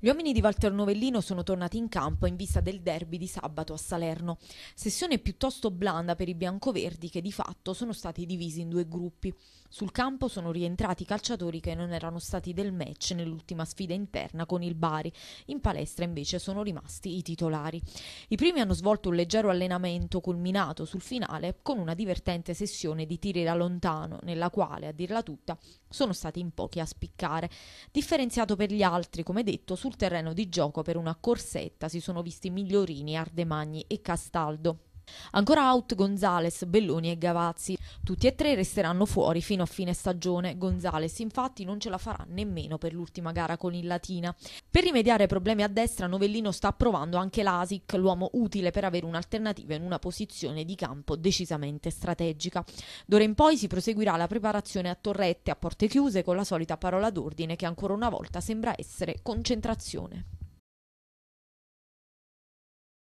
Gli uomini di Walter Novellino sono tornati in campo in vista del derby di sabato a Salerno, sessione piuttosto blanda per i biancoverdi che di fatto sono stati divisi in due gruppi. Sul campo sono rientrati i calciatori che non erano stati del match nell'ultima sfida interna con il Bari, in palestra invece sono rimasti i titolari. I primi hanno svolto un leggero allenamento culminato sul finale con una divertente sessione di tiri da lontano, nella quale, a dirla tutta, sono stati in pochi a spiccare. Differenziato per gli altri, come detto, sul sul terreno di gioco per una corsetta si sono visti Migliorini, Ardemagni e Castaldo. Ancora out Gonzales, Belloni e Gavazzi. Tutti e tre resteranno fuori fino a fine stagione. Gonzales infatti non ce la farà nemmeno per l'ultima gara con il Latina. Per rimediare ai problemi a destra Novellino sta provando anche l'Asic, l'uomo utile per avere un'alternativa in una posizione di campo decisamente strategica. D'ora in poi si proseguirà la preparazione a torrette a porte chiuse con la solita parola d'ordine che ancora una volta sembra essere concentrazione.